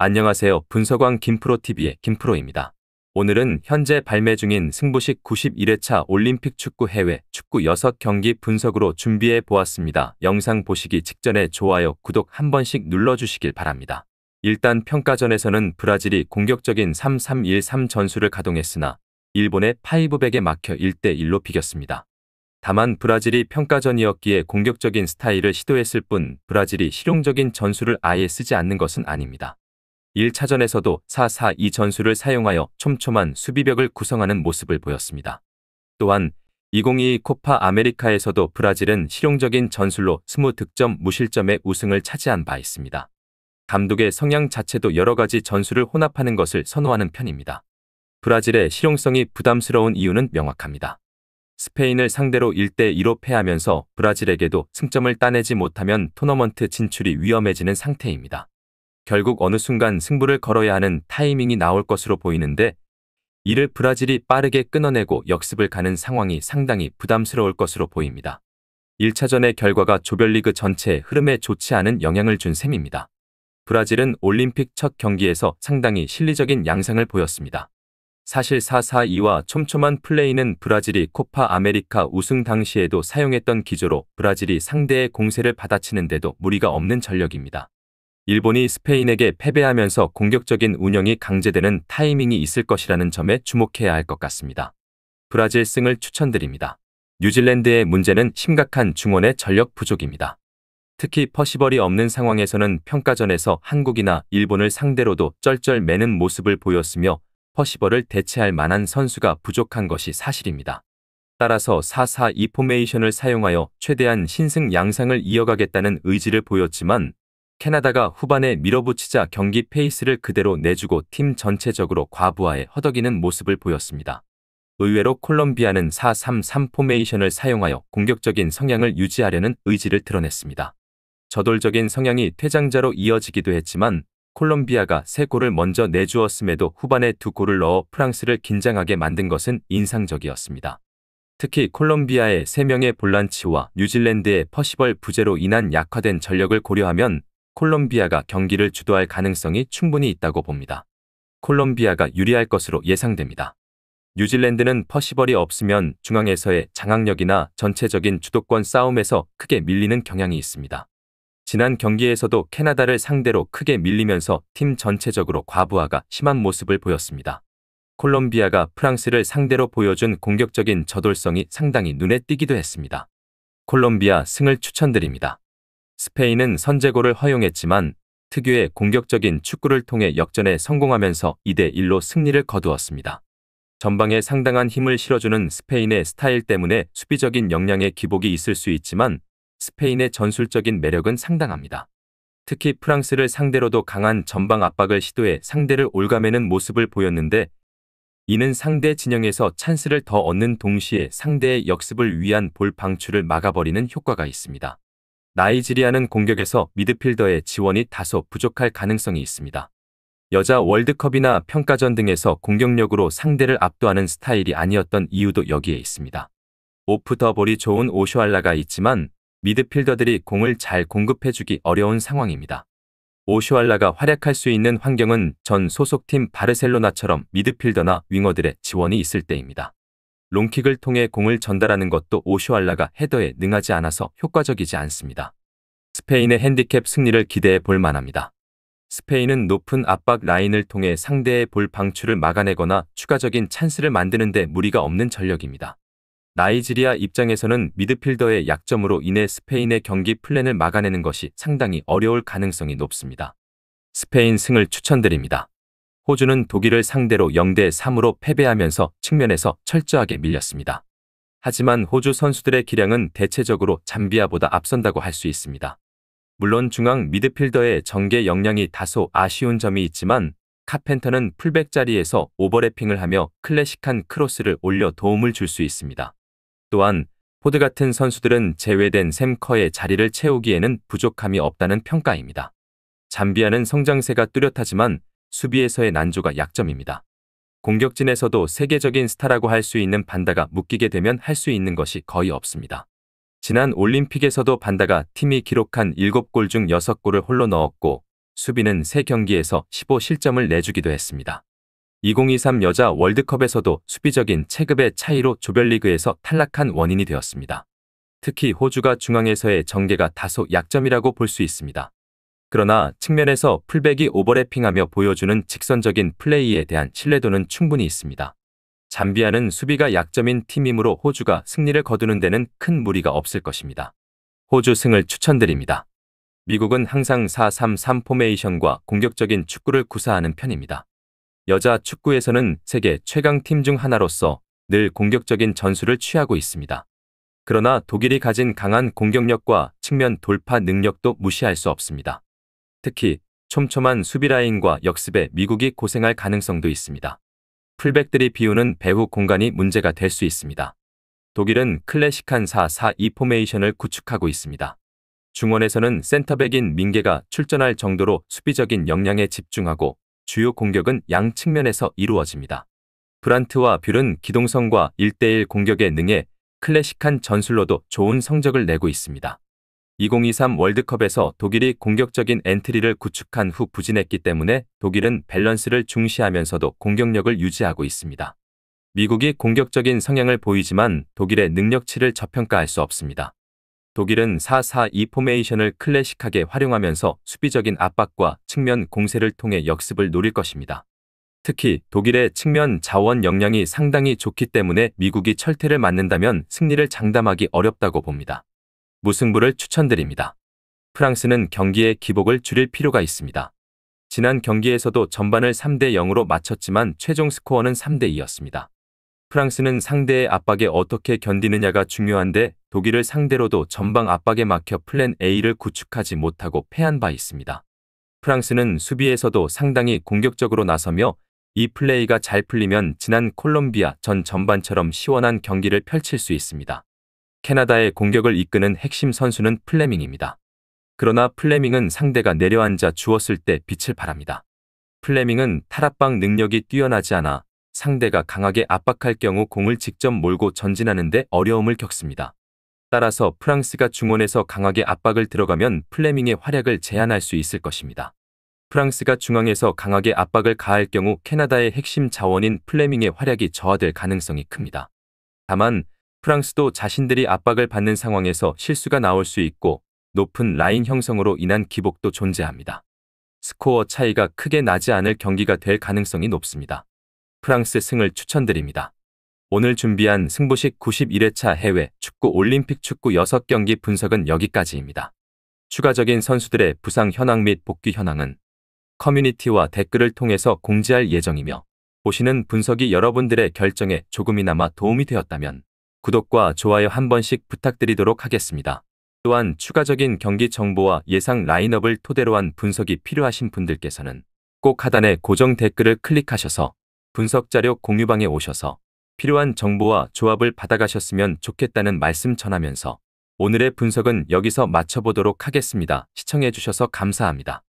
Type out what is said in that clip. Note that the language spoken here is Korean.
안녕하세요. 분석왕 김프로TV의 김프로입니다. 오늘은 현재 발매 중인 승부식 91회차 올림픽 축구 해외 축구 6경기 분석으로 준비해 보았습니다. 영상 보시기 직전에 좋아요, 구독 한 번씩 눌러주시길 바랍니다. 일단 평가전에서는 브라질이 공격적인 3-3-1-3 전술을 가동했으나 일본의 파이브백에 막혀 1대1로 비겼습니다. 다만 브라질이 평가전이었기에 공격적인 스타일을 시도했을 뿐 브라질이 실용적인 전술을 아예 쓰지 않는 것은 아닙니다. 1차전에서도 4-4-2 전술을 사용하여 촘촘한 수비벽을 구성하는 모습을 보였습니다. 또한 2022 코파 아메리카에서도 브라질은 실용적인 전술로 20득점 무실점의 우승을 차지한 바 있습니다. 감독의 성향 자체도 여러 가지 전술을 혼합하는 것을 선호하는 편입니다. 브라질의 실용성이 부담스러운 이유는 명확합니다. 스페인을 상대로 1대2로 패하면서 브라질에게도 승점을 따내지 못하면 토너먼트 진출이 위험해지는 상태입니다. 결국 어느 순간 승부를 걸어야 하는 타이밍이 나올 것으로 보이는데 이를 브라질이 빠르게 끊어내고 역습을 가는 상황이 상당히 부담스러울 것으로 보입니다. 1차전의 결과가 조별리그 전체 흐름에 좋지 않은 영향을 준 셈입니다. 브라질은 올림픽 첫 경기에서 상당히 실리적인 양상을 보였습니다. 사실 4-4-2와 촘촘한 플레이는 브라질이 코파 아메리카 우승 당시에도 사용했던 기조로 브라질이 상대의 공세를 받아치는데도 무리가 없는 전력입니다. 일본이 스페인에게 패배하면서 공격적인 운영이 강제되는 타이밍이 있을 것이라는 점에 주목해야 할 것 같습니다. 브라질 승을 추천드립니다. 뉴질랜드의 문제는 심각한 중원의 전력 부족입니다. 특히 퍼시벌이 없는 상황에서는 평가전에서 한국이나 일본을 상대로도 쩔쩔 매는 모습을 보였으며 퍼시벌을 대체할 만한 선수가 부족한 것이 사실입니다. 따라서 4-4-2 포메이션을 사용하여 최대한 신승 양상을 이어가겠다는 의지를 보였지만 캐나다가 후반에 밀어붙이자 경기 페이스를 그대로 내주고 팀 전체적으로 과부하에 허덕이는 모습을 보였습니다. 의외로 콜롬비아는 4-3-3 포메이션을 사용하여 공격적인 성향을 유지하려는 의지를 드러냈습니다. 저돌적인 성향이 퇴장자로 이어지기도 했지만 콜롬비아가 3골을 먼저 내주었음에도 후반에 2골을 넣어 프랑스를 긴장하게 만든 것은 인상적이었습니다. 특히 콜롬비아의 3명의 볼란치와 뉴질랜드의 퍼시벌 부재로 인한 약화된 전력을 고려하면 콜롬비아가 경기를 주도할 가능성이 충분히 있다고 봅니다. 콜롬비아가 유리할 것으로 예상됩니다. 뉴질랜드는 퍼시벌이 없으면 중앙에서의 장악력이나 전체적인 주도권 싸움에서 크게 밀리는 경향이 있습니다. 지난 경기에서도 캐나다를 상대로 크게 밀리면서 팀 전체적으로 과부하가 심한 모습을 보였습니다. 콜롬비아가 프랑스를 상대로 보여준 공격적인 저돌성이 상당히 눈에 띄기도 했습니다. 콜롬비아 승을 추천드립니다. 스페인은 선제골을 허용했지만 특유의 공격적인 축구를 통해 역전에 성공하면서 2대1로 승리를 거두었습니다. 전방에 상당한 힘을 실어주는 스페인의 스타일 때문에 수비적인 역량의 기복이 있을 수 있지만 스페인의 전술적인 매력은 상당합니다. 특히 프랑스를 상대로도 강한 전방 압박을 시도해 상대를 올가매는 모습을 보였는데 이는 상대 진영에서 찬스를 더 얻는 동시에 상대의 역습을 위한 볼 방출을 막아버리는 효과가 있습니다. 나이지리아는 공격에서 미드필더의 지원이 다소 부족할 가능성이 있습니다. 여자 월드컵이나 평가전 등에서 공격력으로 상대를 압도하는 스타일이 아니었던 이유도 여기에 있습니다. 오프 더 볼이 좋은 오쇼알라가 있지만 미드필더들이 공을 잘 공급해주기 어려운 상황입니다. 오쇼알라가 활약할 수 있는 환경은 전 소속팀 바르셀로나처럼 미드필더나 윙어들의 지원이 있을 때입니다. 롱킥을 통해 공을 전달하는 것도 오쇼알라가 헤더에 능하지 않아서 효과적이지 않습니다. 스페인의 핸디캡 승리를 기대해 볼 만합니다. 스페인은 높은 압박 라인을 통해 상대의 볼 방출을 막아내거나 추가적인 찬스를 만드는 데 무리가 없는 전력입니다. 나이지리아 입장에서는 미드필더의 약점으로 인해 스페인의 경기 플랜을 막아내는 것이 상당히 어려울 가능성이 높습니다. 스페인 승을 추천드립니다. 호주는 독일을 상대로 0대 3으로 패배하면서 측면에서 철저하게 밀렸습니다. 하지만 호주 선수들의 기량은 대체적으로 잠비아보다 앞선다고 할 수 있습니다. 물론 중앙 미드필더의 전개 역량이 다소 아쉬운 점이 있지만 카펜터는 풀백 자리에서 오버래핑을 하며 클래식한 크로스를 올려 도움을 줄 수 있습니다. 또한 포드 같은 선수들은 제외된 샘커의 자리를 채우기에는 부족함이 없다는 평가입니다. 잠비아는 성장세가 뚜렷하지만 수비에서의 난조가 약점입니다. 공격진에서도 세계적인 스타라고 할 수 있는 반다가 묶이게 되면 할 수 있는 것이 거의 없습니다. 지난 올림픽에서도 반다가 팀이 기록한 7골 중 6골을 홀로 넣었고 수비는 3경기에서 15실점을 내주기도 했습니다. 2023 여자 월드컵에서도 수비적인 체급의 차이로 조별리그에서 탈락한 원인이 되었습니다. 특히 호주가 중앙에서의 전개가 다소 약점이라고 볼 수 있습니다. 그러나 측면에서 풀백이 오버래핑하며 보여주는 직선적인 플레이에 대한 신뢰도는 충분히 있습니다. 잠비아는 수비가 약점인 팀이므로 호주가 승리를 거두는 데는 큰 무리가 없을 것입니다. 호주 승을 추천드립니다. 미국은 항상 4-3-3 포메이션과 공격적인 축구를 구사하는 편입니다. 여자 축구에서는 세계 최강 팀 중 하나로서 늘 공격적인 전술을 취하고 있습니다. 그러나 독일이 가진 강한 공격력과 측면 돌파 능력도 무시할 수 없습니다. 특히 촘촘한 수비라인과 역습에 미국이 고생할 가능성도 있습니다. 풀백들이 비우는 배후 공간이 문제가 될 수 있습니다. 독일은 클래식한 4-4-2 포메이션을 구축하고 있습니다. 중원에서는 센터백인 민계가 출전할 정도로 수비적인 역량에 집중하고 주요 공격은 양 측면에서 이루어집니다. 브란트와 뷰는 기동성과 1대1 공격에 능해 클래식한 전술로도 좋은 성적을 내고 있습니다. 2023 월드컵에서 독일이 공격적인 엔트리를 구축한 후 부진했기 때문에 독일은 밸런스를 중시하면서도 공격력을 유지하고 있습니다. 미국이 공격적인 성향을 보이지만 독일의 능력치를 저평가할 수 없습니다. 독일은 4-4-2 포메이션을 클래식하게 활용하면서 수비적인 압박과 측면 공세를 통해 역습을 노릴 것입니다. 특히 독일의 측면 자원 역량이 상당히 좋기 때문에 미국이 철퇴를 맞는다면 승리를 장담하기 어렵다고 봅니다. 무승부를 추천드립니다. 프랑스는 경기의 기복을 줄일 필요가 있습니다. 지난 경기에서도 전반을 3대 0으로 마쳤지만 최종 스코어는 3대 2였습니다. 프랑스는 상대의 압박에 어떻게 견디느냐가 중요한데 독일을 상대로도 전방 압박에 막혀 플랜 A를 구축하지 못하고 패한 바 있습니다. 프랑스는 수비에서도 상당히 공격적으로 나서며 이 플레이가 잘 풀리면 지난 콜롬비아 전 전반처럼 시원한 경기를 펼칠 수 있습니다. 캐나다의 공격을 이끄는 핵심 선수는 플레밍입니다. 그러나 플레밍은 상대가 내려앉아 주었을 때 빛을 발합니다. 플레밍은 탈압방 능력이 뛰어나지 않아 상대가 강하게 압박할 경우 공을 직접 몰고 전진하는데 어려움을 겪습니다. 따라서 프랑스가 중원에서 강하게 압박을 들어가면 플레밍의 활약을 제한할 수 있을 것입니다. 프랑스가 중앙에서 강하게 압박을 가할 경우 캐나다의 핵심 자원인 플레밍의 활약이 저하될 가능성이 큽니다. 다만 프랑스도 자신들이 압박을 받는 상황에서 실수가 나올 수 있고 높은 라인 형성으로 인한 기복도 존재합니다. 스코어 차이가 크게 나지 않을 경기가 될 가능성이 높습니다. 프랑스 승을 추천드립니다. 오늘 준비한 승부식 91회차 해외 축구 올림픽 축구 6경기 분석은 여기까지입니다. 추가적인 선수들의 부상 현황 및 복귀 현황은 커뮤니티와 댓글을 통해서 공지할 예정이며 보시는 분석이 여러분들의 결정에 조금이나마 도움이 되었다면 구독과 좋아요 한 번씩 부탁드리도록 하겠습니다. 또한 추가적인 경기 정보와 예상 라인업을 토대로 한 분석이 필요하신 분들께서는 꼭 하단의 고정 댓글을 클릭하셔서 분석 자료 공유방에 오셔서 필요한 정보와 조합을 받아가셨으면 좋겠다는 말씀 전하면서 오늘의 분석은 여기서 마쳐보도록 하겠습니다. 시청해주셔서 감사합니다.